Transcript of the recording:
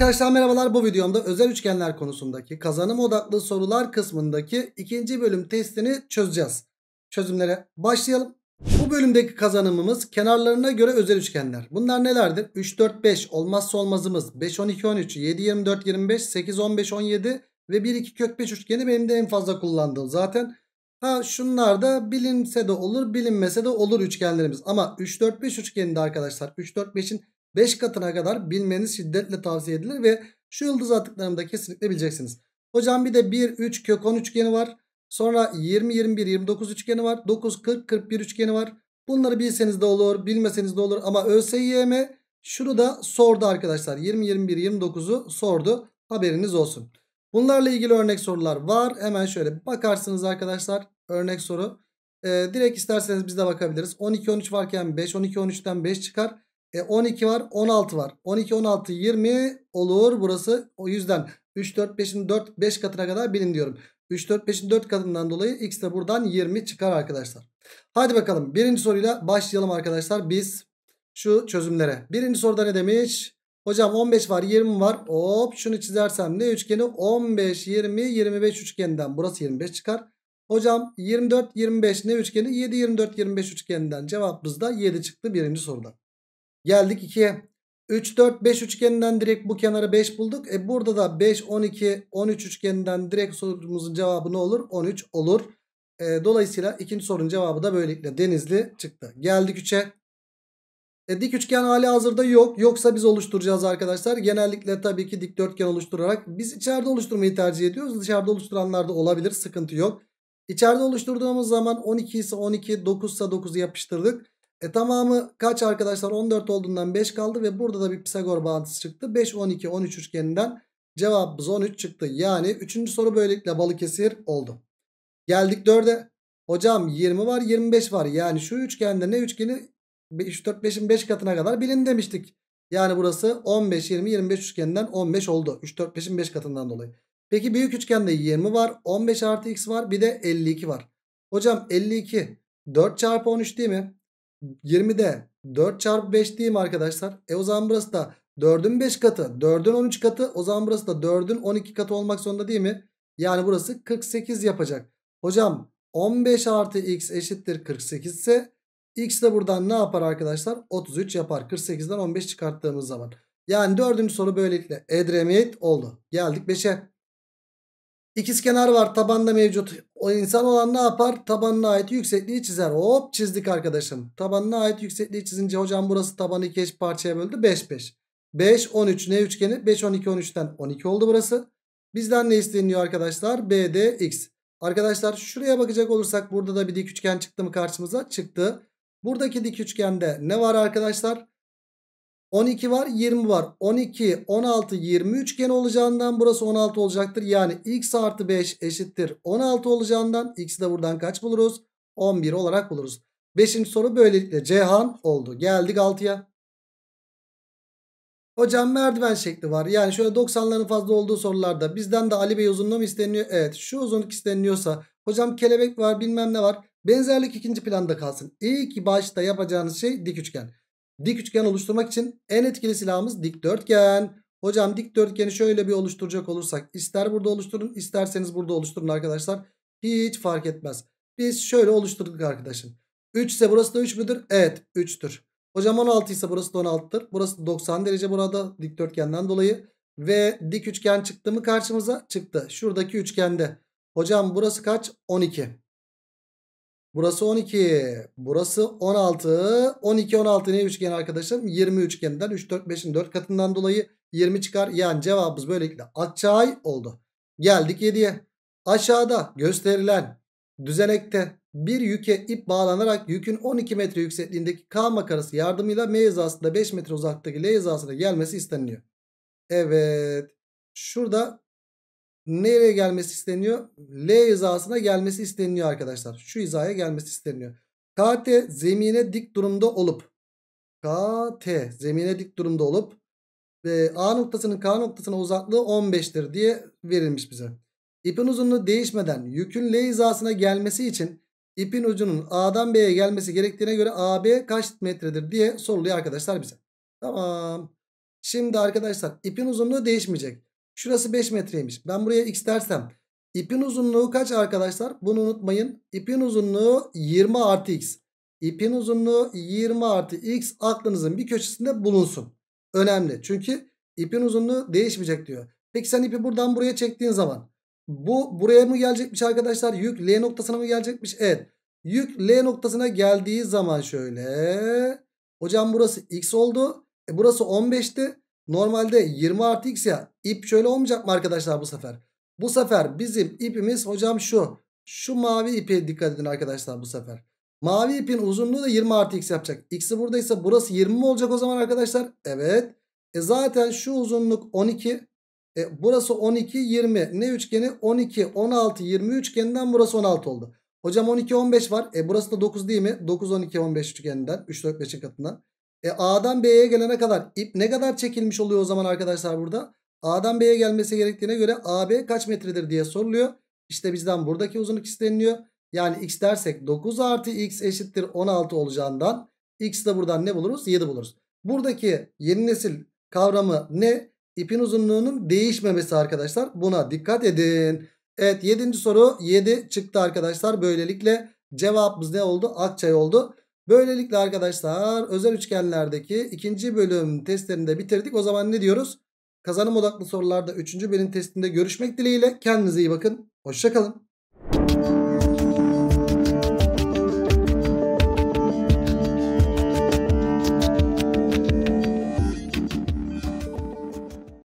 Arkadaşlar merhabalar bu videomda özel üçgenler konusundaki kazanım odaklı sorular kısmındaki ikinci bölüm testini çözeceğiz. Çözümlere başlayalım. Bu bölümdeki kazanımımız kenarlarına göre özel üçgenler. Bunlar nelerdir? 3, 4, 5 olmazsa olmazımız. 5, 12, 13, 7, 24, 25, 8, 15, 17 ve 1, 2 kök 5 üçgeni benim de en fazla kullandığım zaten. Ha şunlar da bilinse de olur bilinmese de olur üçgenlerimiz. Ama 3, 4, 5 üçgeninde arkadaşlar 3, 4, 5'in 5 katına kadar bilmeniz şiddetle tavsiye edilir ve şu yıldız attıklarımda kesinlikle bileceksiniz. Hocam bir de 1, 3 kök 10 üçgeni var. Sonra 20, 21, 29 üçgeni var. 9, 40, 41 üçgeni var. Bunları bilseniz de olur, bilmeseniz de olur ama ÖSYM şunu da sordu arkadaşlar. 20, 21, 29'u sordu. Haberiniz olsun. Bunlarla ilgili örnek sorular var. Hemen şöyle bakarsınız arkadaşlar. Örnek soru. Ee, direkt isterseniz biz de bakabiliriz. 12, 13 varken 5, 12, 13'ten 5 çıkar. E 12 var 16 var. 12 16 20 olur burası. O yüzden 3 4 5'in 4 5 katına kadar bilin diyorum. 3 4 5'in 4 katından dolayı x de buradan 20 çıkar arkadaşlar. Hadi bakalım birinci soruyla başlayalım arkadaşlar biz şu çözümlere. Birinci soruda ne demiş? Hocam 15 var 20 var. Hop şunu çizersem ne üçgeni? 15 20 25 üçgeninden burası 25 çıkar. Hocam 24 25 ne üçgeni? 7 24 25 üçgeninden cevabımız da 7 çıktı birinci soruda. Geldik 2'ye. 3 4 5 üçgeninden direkt bu kenara 5 bulduk. E burada da 5 12 13 üçgeninden direkt sorumuzun cevabı ne olur? 13 olur. E, dolayısıyla ikinci sorunun cevabı da böylelikle Denizli çıktı. Geldik 3'e. E, dik üçgen hali hazırda yok. Yoksa biz oluşturacağız arkadaşlar. Genellikle tabii ki dikdörtgen oluşturarak biz içeride oluşturmayı tercih ediyoruz. Dışarıda oluşturanlar da olabilir. Sıkıntı yok. İçeride oluşturduğumuz zaman 12 ise 12, 9 ise 9'u yapıştırdık. E tamamı kaç arkadaşlar 14 olduğundan 5 kaldı ve burada da bir Pisagor bağıntısı çıktı. 5 12 13 üçgeninden cevabımız 13 çıktı. Yani 3. soru böylelikle Balıkesir oldu. Geldik 4'e. Hocam 20 var 25 var. Yani şu üçgende ne üçgeni 3 4 5'in 5 katına kadar bilin demiştik. Yani burası 15 20 25 üçgeninden 15 oldu. 3 4 5'in 5 katından dolayı. Peki büyük üçgende 20 var 15 artı x var bir de 52 var. Hocam 52 4 çarpı 13 değil mi? 20'de 4 çarpı 5 değil mi arkadaşlar? E o zaman burası da 4'ün 5 katı. 4'ün 13 katı. O zaman burası da 4'ün 12 katı olmak zorunda değil mi? Yani burası 48 yapacak. Hocam 15 artı x eşittir 48 ise x de buradan ne yapar arkadaşlar? 33 yapar. 48'den 15 çıkarttığımız zaman. Yani dördüncü soru böylelikle edremit oldu. Geldik 5'e. İkiz kenar var tabanda mevcut. O insan olan ne yapar? Tabanına ait yüksekliği çizer. Hop çizdik arkadaşım. Tabanına ait yüksekliği çizince hocam burası tabanı iki eş parçaya böldü. 5 5. 5 13 ne üçgeni? 5 12 13'ten 12 oldu burası. Bizden ne isteniyor arkadaşlar? BD x. Arkadaşlar şuraya bakacak olursak burada da bir dik üçgen çıktı mı karşımıza? Çıktı. Buradaki dik üçgende ne var arkadaşlar? 12 var 20 var. 12 16 20 üçgen olacağından burası 16 olacaktır. Yani x artı 5 eşittir 16 olacağından x'i de buradan kaç buluruz? 11 olarak buluruz. Beşinci soru böylelikle Cihan oldu. Geldik 6'ya. Hocam merdiven şekli var. Yani şöyle 90'ların fazla olduğu sorularda bizden de Ali Bey uzunluğu mu isteniyor? Evet şu uzunluk isteniyorsa, hocam kelebek var bilmem ne var. Benzerlik ikinci planda kalsın. İlk başta yapacağınız şey dik üçgen. Dik üçgen oluşturmak için en etkili silahımız dikdörtgen. Hocam dikdörtgeni şöyle bir oluşturacak olursak ister burada oluşturun isterseniz burada oluşturun arkadaşlar. Hiç fark etmez. Biz şöyle oluşturduk arkadaşım. 3 ise burası da 3 müdür? Evet 3'tür. Hocam 16 ise burası da 16'tır. Burası 90 derece burada dikdörtgenden dolayı. Ve dik üçgen çıktı mı karşımıza? Çıktı. Şuradaki üçgende. Hocam burası kaç? 12. Burası 12. Burası 16. 12 16 ne üçgen arkadaşım, 20 üçgeninden 3 4 5'in 4 katından dolayı 20 çıkar. Yani cevabımız böylelikle açay oldu. Geldik 7'ye. Aşağıda gösterilen düzenekte bir yüke ip bağlanarak yükün 12 metre yüksekliğindeki K makarası yardımıyla M hizasında 5 metre uzaktaki L hizasına gelmesi isteniliyor. Evet. Şurada nereye gelmesi isteniyor? L hizasına gelmesi isteniyor arkadaşlar. Şu hizaya gelmesi isteniyor. KT zemine dik durumda olup KT zemine dik durumda olup ve A noktasının K noktasına uzaklığı 15'tir diye verilmiş bize. İpin uzunluğu değişmeden yükün L hizasına gelmesi için ipin ucunun A'dan B'ye gelmesi gerektiğine göre AB kaç metredir diye soruluyor arkadaşlar bize. Tamam. Şimdi arkadaşlar ipin uzunluğu değişmeyecek. Şurası 5 metreymiş. Ben buraya x dersem ipin uzunluğu kaç arkadaşlar? Bunu unutmayın. İpin uzunluğu 20 artı x. İpin uzunluğu 20 artı x aklınızın bir köşesinde bulunsun. Önemli. Çünkü ipin uzunluğu değişmeyecek diyor. Peki sen ipi buradan buraya çektiğin zaman bu buraya mı gelecekmiş arkadaşlar? Yük L noktasına mı gelecekmiş? Evet. Yük L noktasına geldiği zaman şöyle. Hocam burası X oldu. E burası 15'ti. Normalde 20 artı x ya ip şöyle olmayacak mı arkadaşlar bu sefer? Bu sefer bizim ipimiz hocam şu. Şu mavi ipe dikkat edin arkadaşlar bu sefer. Mavi ipin uzunluğu da 20 artı x yapacak. X'i buradaysa burası 20 mi olacak o zaman arkadaşlar? Evet. E zaten şu uzunluk 12. E burası 12 20. Ne üçgeni? 12 16 20 üçgeninden burası 16 oldu. Hocam 12 15 var. E burası da 9 değil mi? 9 12 15 üçgeninden 3 4 5'in katından. E A'dan B'ye gelene kadar ip ne kadar çekilmiş oluyor o zaman arkadaşlar burada? A'dan B'ye gelmesi gerektiğine göre AB kaç metredir diye soruluyor. İşte bizden buradaki uzunluk isteniliyor. Yani x dersek 9 artı x eşittir 16 olacağından x de buradan ne buluruz? 7 buluruz. Buradaki yeni nesil kavramı ne? İpin uzunluğunun değişmemesi arkadaşlar. Buna dikkat edin. Evet 7. soru 7 çıktı arkadaşlar. Böylelikle cevabımız ne oldu? Akçay oldu. Böylelikle arkadaşlar özel üçgenlerdeki ikinci bölüm testlerini de bitirdik. O zaman ne diyoruz? Kazanım odaklı sorularda üçüncü bölüm testinde görüşmek dileğiyle. Kendinize iyi bakın. Hoşçakalın.